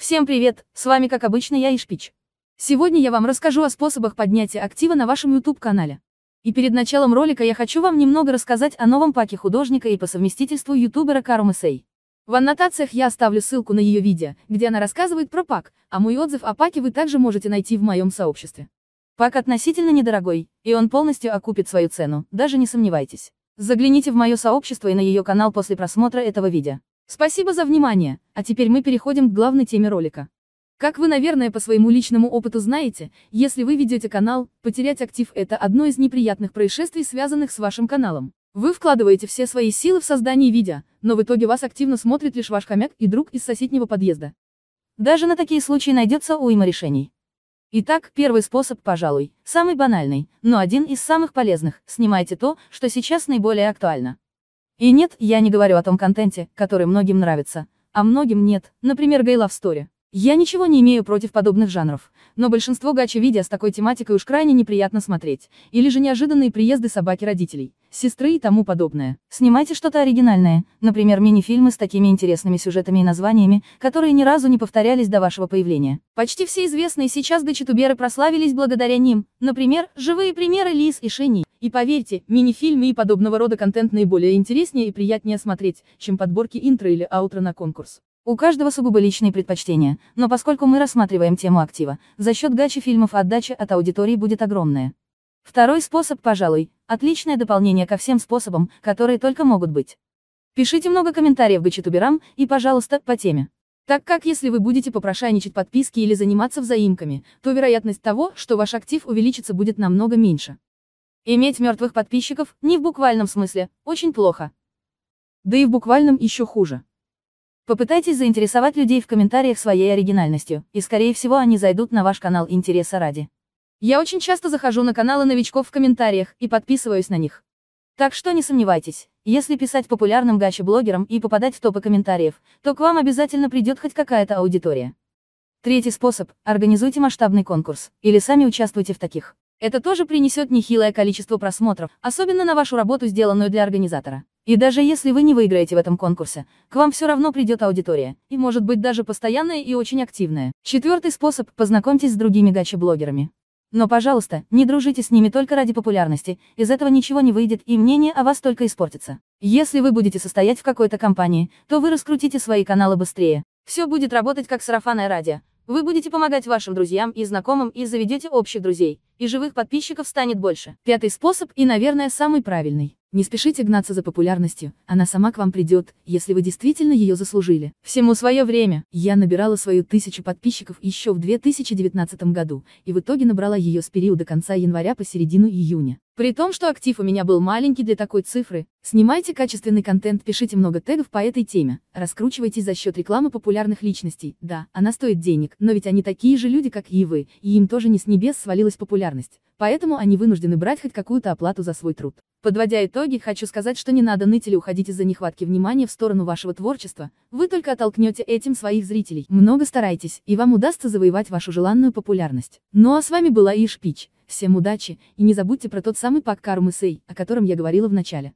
Всем привет, с вами как обычно я Ишпич. Сегодня я вам расскажу о способах поднятия актива на вашем YouTube-канале. И перед началом ролика я хочу вам немного рассказать о новом паке художника и по совместительству ютубера Кару Сей. В аннотациях я оставлю ссылку на ее видео, где она рассказывает про пак, а мой отзыв о паке вы также можете найти в моем сообществе. Пак относительно недорогой, и он полностью окупит свою цену, даже не сомневайтесь. Загляните в мое сообщество и на ее канал после просмотра этого видео. Спасибо за внимание, а теперь мы переходим к главной теме ролика. Как вы, наверное, по своему личному опыту знаете, если вы ведете канал, потерять актив – это одно из неприятных происшествий, связанных с вашим каналом. Вы вкладываете все свои силы в создание видео, но в итоге вас активно смотрит лишь ваш хомяк и друг из соседнего подъезда. Даже на такие случаи найдется уйма решений. Итак, первый способ, пожалуй, самый банальный, но один из самых полезных – снимайте то, что сейчас наиболее актуально. И нет, я не говорю о том контенте, который многим нравится, а многим нет, например, гейла в сторе. Я ничего не имею против подобных жанров, но большинство гача-видео с такой тематикой уж крайне неприятно смотреть, или же неожиданные приезды собаки родителей, сестры и тому подобное. Снимайте что-то оригинальное, например, мини-фильмы с такими интересными сюжетами и названиями, которые ни разу не повторялись до вашего появления. Почти все известные сейчас гачетуберы прославились благодаря ним, например, живые примеры Лис и Шени. И поверьте, мини-фильмы и подобного рода контент наиболее интереснее и приятнее смотреть, чем подборки интро или аутро на конкурс. У каждого сугубо личные предпочтения, но поскольку мы рассматриваем тему актива, за счет гачи фильмов отдача от аудитории будет огромная. Второй способ, пожалуй, отличное дополнение ко всем способам, которые только могут быть. Пишите много комментариев гачитуберам и, пожалуйста, по теме. Так как если вы будете попрошайничать подписки или заниматься взаимками, то вероятность того, что ваш актив увеличится будет намного меньше. Иметь мертвых подписчиков, не в буквальном смысле, очень плохо. Да и в буквальном еще хуже. Попытайтесь заинтересовать людей в комментариях своей оригинальностью, и скорее всего они зайдут на ваш канал интереса ради. Я очень часто захожу на каналы новичков в комментариях и подписываюсь на них. Так что не сомневайтесь, если писать популярным гачи-блогерам и попадать в топы комментариев, то к вам обязательно придет хоть какая-то аудитория. Третий способ – организуйте масштабный конкурс, или сами участвуйте в таких. Это тоже принесет нехилое количество просмотров, особенно на вашу работу, сделанную для организатора. И даже если вы не выиграете в этом конкурсе, к вам все равно придет аудитория, и может быть даже постоянная и очень активная. Четвертый способ – познакомьтесь с другими гачи-блогерами. Но, пожалуйста, не дружите с ними только ради популярности, из этого ничего не выйдет и мнение о вас только испортится. Если вы будете состоять в какой-то компании, то вы раскрутите свои каналы быстрее. Все будет работать как сарафанное радио, вы будете помогать вашим друзьям и знакомым и заведете общих друзей, и живых подписчиков станет больше. Пятый способ и, наверное, самый правильный. Не спешите гнаться за популярностью, она сама к вам придет, если вы действительно ее заслужили. Всему свое время. Я набирала свою тысячу подписчиков еще в 2019 году, и в итоге набрала ее с периода конца января по середину июня. При том, что актив у меня был маленький для такой цифры. Снимайте качественный контент, пишите много тегов по этой теме, раскручивайтесь за счет рекламы популярных личностей. Да, она стоит денег, но ведь они такие же люди, как и вы, и им тоже не с небес свалилась популярность. Поэтому они вынуждены брать хоть какую-то оплату за свой труд. Подводя итоги, хочу сказать, что не надо ныть или уходить из-за нехватки внимания в сторону вашего творчества, вы только оттолкнете этим своих зрителей. Много старайтесь, и вам удастся завоевать вашу желанную популярность. Ну а с вами была Иш Пич. Всем удачи, и не забудьте про тот самый пак Кармы Сей, о котором я говорила в начале.